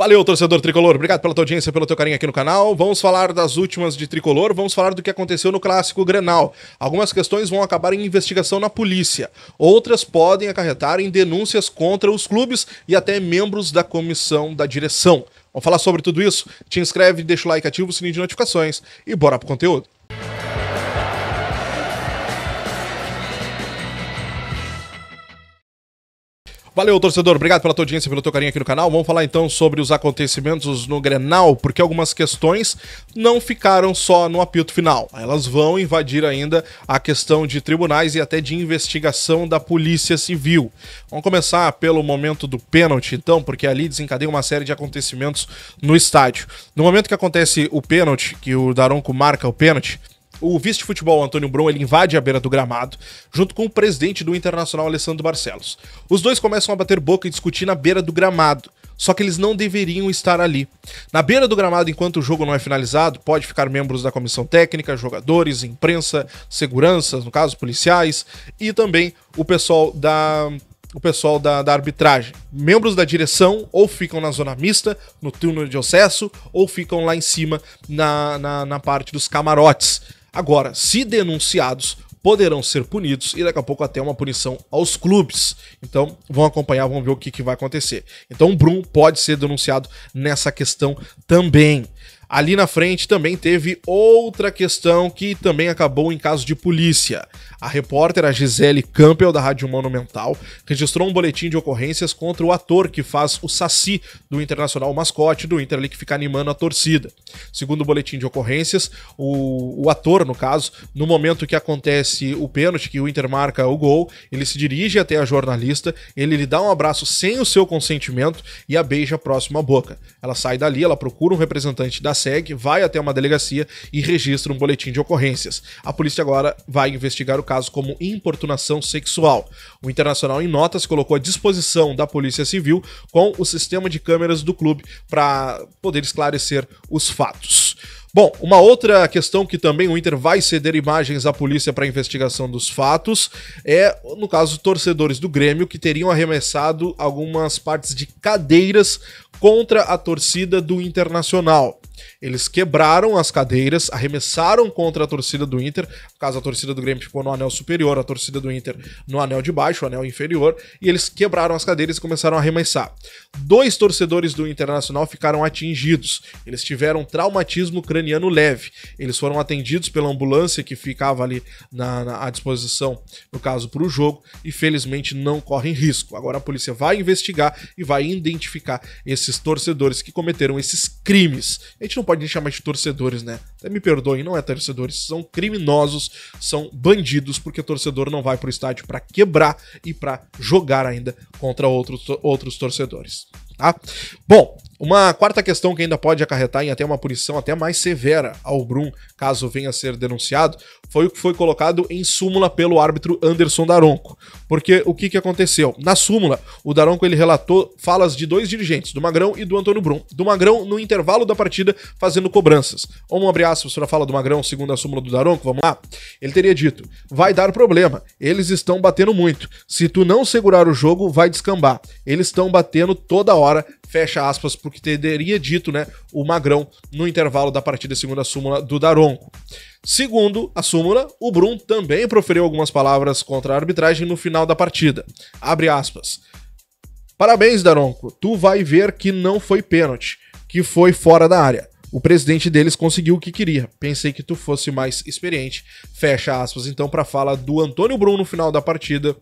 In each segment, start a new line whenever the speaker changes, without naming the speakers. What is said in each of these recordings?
Valeu, torcedor tricolor. Obrigado pela tua audiência, pelo teu carinho aqui no canal. Vamos falar das últimas de tricolor, vamos falar do que aconteceu no clássico Grenal. Algumas questões vão acabar em investigação na polícia, outras podem acarretar em denúncias contra os clubes e até membros da comissão da direção. Vamos falar sobre tudo isso? Te inscreve, deixa o like ativo, o sininho de notificações e bora pro conteúdo. Valeu, torcedor. Obrigado pela tua audiência, pelo teu carinho aqui no canal. Vamos falar então sobre os acontecimentos no Grenal, porque algumas questões não ficaram só no apito final. Elas vão invadir ainda a questão de tribunais e até de investigação da Polícia Civil. Vamos começar pelo momento do pênalti, então, porque ali desencadeia uma série de acontecimentos no estádio. No momento que acontece o pênalti, que o Daronco marca o pênalti, o vice de futebol, Antônio Brum ele invade a beira do gramado, junto com o presidente do Internacional, Alessandro Barcelos. Os dois começam a bater boca e discutir na beira do gramado só que eles não deveriam estar ali. Na beira do gramado, enquanto o jogo não é finalizado, pode ficar membros da comissão técnica, jogadores, imprensa, seguranças, no caso, policiais, e também o pessoal da. O pessoal da, da arbitragem. Membros da direção ou ficam na zona mista, no túnel de acesso, ou ficam lá em cima na, na, na parte dos camarotes. Agora, se denunciados, poderão ser punidos e daqui a pouco até uma punição aos clubes. Então, vão acompanhar, vão ver o que, que vai acontecer. Então, o Brum pode ser denunciado nessa questão também. Ali na frente também teve outra questão que também acabou em caso de polícia. A repórter a Gisele Campbell, da Rádio Monumental, registrou um boletim de ocorrências contra o ator que faz o Saci do Internacional Mascote do Inter, ali que fica animando a torcida. Segundo o boletim de ocorrências, o, o ator, no caso, no momento que acontece o pênalti, que o Inter marca o gol, ele se dirige até a jornalista, ele lhe dá um abraço sem o seu consentimento e a beija próximo à boca. Ela sai dali, ela procura um representante da segue, vai até uma delegacia e registra um boletim de ocorrências. A polícia agora vai investigar o caso como importunação sexual. O Internacional, em notas, colocou à disposição da Polícia Civil com o sistema de câmeras do clube para poder esclarecer os fatos. Bom, uma outra questão que também o Inter vai ceder imagens à polícia para investigação dos fatos é, no caso, torcedores do Grêmio que teriam arremessado algumas partes de cadeiras contra a torcida do Internacional. Eles quebraram as cadeiras, arremessaram contra a torcida do Inter. No caso, a torcida do Grêmio ficou no anel superior, a torcida do Inter no anel de baixo, o anel inferior. E eles quebraram as cadeiras e começaram a arremessar. Dois torcedores do Internacional ficaram atingidos. Eles tiveram traumatismo craniano leve. Eles foram atendidos pela ambulância que ficava ali na, na à disposição, no caso, para o jogo. E felizmente não correm risco. Agora a polícia vai investigar e vai identificar esses torcedores que cometeram esses crimes. A gente não pode chamar de torcedores, né? Até me perdoem, não é torcedores, são criminosos, são bandidos, porque torcedor não vai pro estádio para quebrar e para jogar ainda contra outros, outros torcedores. Tá? Bom, uma quarta questão que ainda pode acarretar em até uma punição até mais severa ao Brum, caso venha a ser denunciado, foi o que foi colocado em súmula pelo árbitro Anderson Daronco. Porque o que, que aconteceu? Na súmula, o Daronco ele relatou falas de dois dirigentes, do Magrão e do Antônio Brum. Do Magrão, no intervalo da partida, fazendo cobranças. Vamos abrir aspas para a fala do Magrão, segundo a súmula do Daronco, vamos lá? Ele teria dito, vai dar problema, eles estão batendo muito. Se tu não segurar o jogo, vai descambar. Eles estão batendo toda hora, fecha aspas, porque teria dito né, o Magrão no intervalo da partida segundo a súmula do Daronco. Segundo a súmula, o Brum também proferiu algumas palavras contra a arbitragem no final da partida. Abre aspas. Parabéns, Daronco. Tu vai ver que não foi pênalti, que foi fora da área. O presidente deles conseguiu o que queria. Pensei que tu fosse mais experiente. Fecha aspas então para a fala do Antônio Brum no final da partida,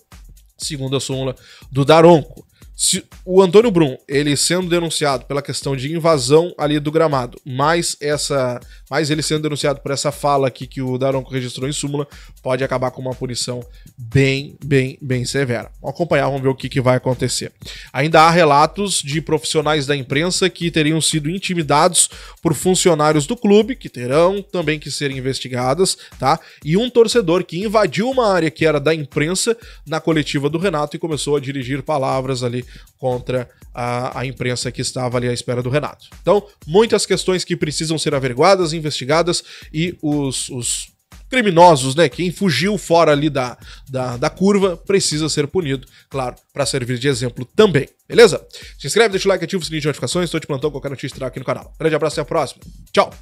segundo a súmula do Daronco. Se o Antônio Brum, ele sendo denunciado pela questão de invasão ali do gramado, mais essa, mais ele sendo denunciado por essa fala aqui que o Daronco registrou em súmula, pode acabar com uma punição bem, bem, bem severa. Vamos acompanhar, vamos ver o que, que vai acontecer. Ainda há relatos de profissionais da imprensa que teriam sido intimidados por funcionários do clube, que terão também que ser investigadas, tá? E um torcedor que invadiu uma área que era da imprensa na coletiva do Renato e começou a dirigir palavras ali contra a, a, imprensa que estava ali à espera do Renato. Então, muitas questões que precisam ser averiguadas, investigadas e os, os criminosos, né? Quem fugiu fora ali da, da, da curva precisa ser punido, claro, para servir de exemplo também, beleza? Se inscreve, deixa o like, ativa o sininho de notificações, estou te plantando qualquer notícia aqui no canal. Grande abraço e até a próxima. Tchau!